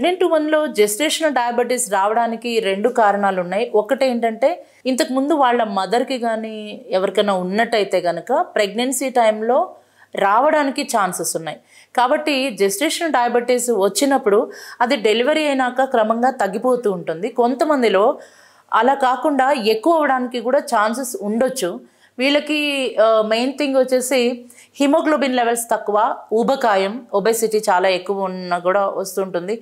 pregnant ఉమెన్లో gestational diabetes రావడానికి రెండు కారణాలు ఉన్నాయి ఒకటి ఏంటంటే ఇంతకు ముందు వాళ్ళ మదర్కి కానీ ఎవరికైనా ఉన్నట్టయితే కనుక ప్రెగ్నెన్సీ టైంలో రావడానికి ఛాన్సెస్ ఉన్నాయి కాబట్టి జెస్టేషన్ డయాబెటీస్ వచ్చినప్పుడు అది డెలివరీ అయినాక క్రమంగా తగ్గిపోతూ ఉంటుంది కొంతమందిలో అలా కాకుండా ఎక్కువ అవడానికి కూడా ఛాన్సెస్ ఉండొచ్చు వీళ్ళకి మెయిన్ థింగ్ వచ్చేసి హిమోగ్లోబిన్ లెవెల్స్ తక్కువ ఊబకాయం ఒబెసిటీ చాలా ఎక్కువ ఉన్న కూడా వస్తుంటుంది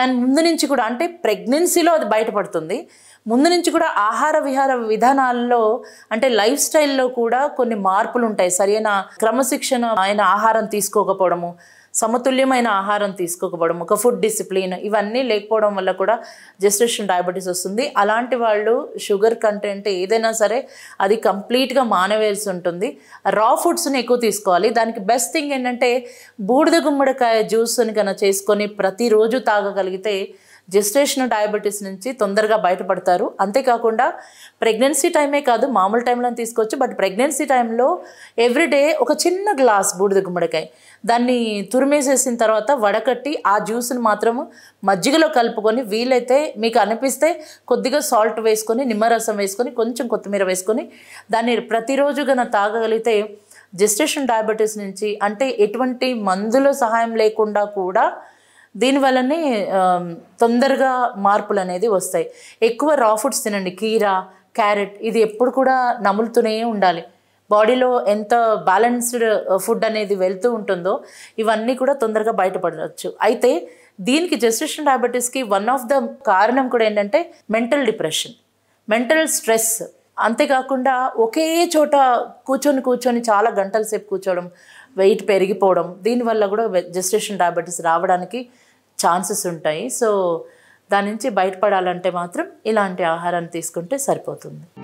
అండ్ ముందు నుంచి కూడా అంటే ప్రెగ్నెన్సీలో అది బయటపడుతుంది ముందు నుంచి కూడా ఆహార విహార విధానాల్లో అంటే లైఫ్ స్టైల్లో కూడా కొన్ని మార్పులు ఉంటాయి సరైన క్రమశిక్షణ ఆయన ఆహారం తీసుకోకపోవడము సమతుల్యమైన ఆహారం తీసుకోకపోవడం ఒక ఫుడ్ డిసిప్లిన్ ఇవన్నీ లేకపోవడం వల్ల కూడా జెస్టేషన్ డయాబెటీస్ వస్తుంది అలాంటి వాళ్ళు షుగర్ కంటెంట్ ఏదైనా సరే అది కంప్లీట్గా మానవేయాల్సి ఉంటుంది రా ఫుడ్స్ని ఎక్కువ తీసుకోవాలి దానికి బెస్ట్ థింగ్ ఏంటంటే బూడిద గుమ్మడికాయ జ్యూస్ని కన్నా చేసుకొని ప్రతిరోజు తాగగలిగితే జెస్టేషన్ డయాబెటీస్ నుంచి తొందరగా బయటపడతారు అంతేకాకుండా ప్రెగ్నెన్సీ టైమే కాదు మామూలు టైంలో తీసుకోవచ్చు బట్ ప్రెగ్నెన్సీ టైంలో ఎవ్రీడే ఒక చిన్న గ్లాస్ బూడిద గుమ్మడికాయ దాన్ని తురిమేసేసిన తర్వాత వడకట్టి ఆ జ్యూస్ని మాత్రము మజ్జిగలో కలుపుకొని వీలైతే మీకు అనిపిస్తే కొద్దిగా సాల్ట్ వేసుకొని నిమ్మరసం వేసుకొని కొంచెం కొత్తిమీర వేసుకొని దాన్ని ప్రతిరోజు కన్నా తాగగలిగితే జెస్టేషన్ డయాబెటీస్ నుంచి అంటే ఎటువంటి మందుల సహాయం లేకుండా కూడా దీనివల్లనే తొందరగా మార్పులు అనేది వస్తాయి ఎక్కువ రా ఫుడ్స్ తినండి కీరా క్యారెట్ ఇది ఎప్పుడు కూడా నములుతూనే ఉండాలి బాడీలో ఎంత బ్యాలెన్స్డ్ ఫుడ్ అనేది వెళ్తూ ఉంటుందో ఇవన్నీ కూడా తొందరగా బయటపడవచ్చు అయితే దీనికి జెస్టిషన్ డయాబెటీస్కి వన్ ఆఫ్ ద కారణం కూడా ఏంటంటే మెంటల్ డిప్రెషన్ మెంటల్ స్ట్రెస్ అంతేకాకుండా ఒకే చోట కూర్చొని కూర్చొని చాలా గంటల సేపు కూర్చోవడం వెయిట్ పెరిగిపోవడం దీనివల్ల కూడా జెస్టేషన్ డయాబెటీస్ రావడానికి ఛాన్సెస్ ఉంటాయి సో దాని నుంచి బయటపడాలంటే మాత్రం ఇలాంటి ఆహారాన్ని తీసుకుంటే సరిపోతుంది